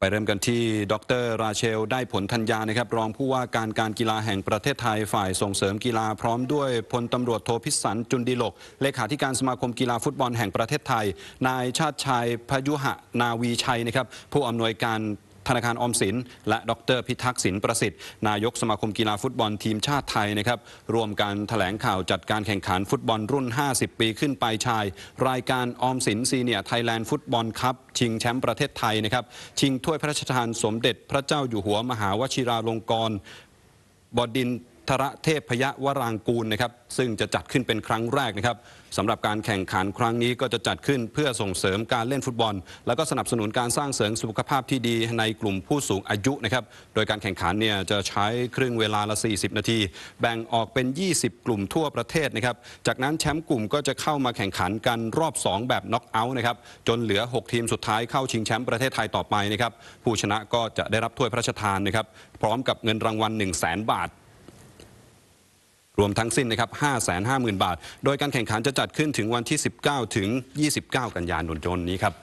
ไปเริ่มกันที่ ดร ราเชลได้ผลทัญญานะครับ รองผู้ว่าการการกีฬาแห่งประเทศไทยฝ่ายส่งเสริมกีฬาพร้อมด้วยพลตำรวจโทพิสันจุนดีโลก เลขาธิการสมาคมกีฬาฟุตบอลแห่งประเทศไทย นายชาติชายพยุหะนาวีชัยนะครับ ผู้อำนวยการธนาคารออมสินและดรพิทักษ์สินประสิทธิ์ นายกสมาคมกีฬาฟุตบอลทีมชาติไทยนะครับรวมการถแถลงข่าวจัดการแข่งขันฟุตบอลรุ่น 50 ปีขึ้นไปชาย รายการออมสินซีเนียร์ไทยแลนด์ฟุตบอลคัพชิงแชมป์ประเทศไทยนะครับชิงถ้วยพระราชทานสมเด็จ พระเจ้าอยู่หัวมหาวชิราลงกรณ์บดินทระเทพพยวรางกูลนะครับซึ่งจะจัดขึ้นเป็นครั้งแรกนะครับสำหรับการแข่งขันครั้งนี้ก็จะจัดขึ้นเพื่อส่งเสริมการเล่นฟุตบอล และก็สนับสนุนการสร้างเสริมสุขภาพที่ดีในกลุ่มผู้สูงอายุนะครับโดยการแข่งขันเนี่ยจะใช้ครึ่งเวลาละ 40 นาที แบ่งออกเป็น 20 กลุ่มทั่วประเทศนะครับจากนั้นแชมป์กลุ่มก็จะเข้ามาแข่งขันกันรอบ 2 แบบน็อกเอาท์นะครับจนเหลือ 6 ทีมสุดท้ายเข้าชิงแชมป์ประเทศไทยต่อไปนะครับผู้ชนะก็จะได้รับถ้วยพระราชทานนะครับพร้อมกับเงินรางวัล1 0 0 0 0แบาทรวมทั้งสิ้นนะครับ 550,000 บาท โดยการแข่งขันจะจัดขึ้นถึงวันที่ 19 ถึง 29 กันยายนนี้ครับ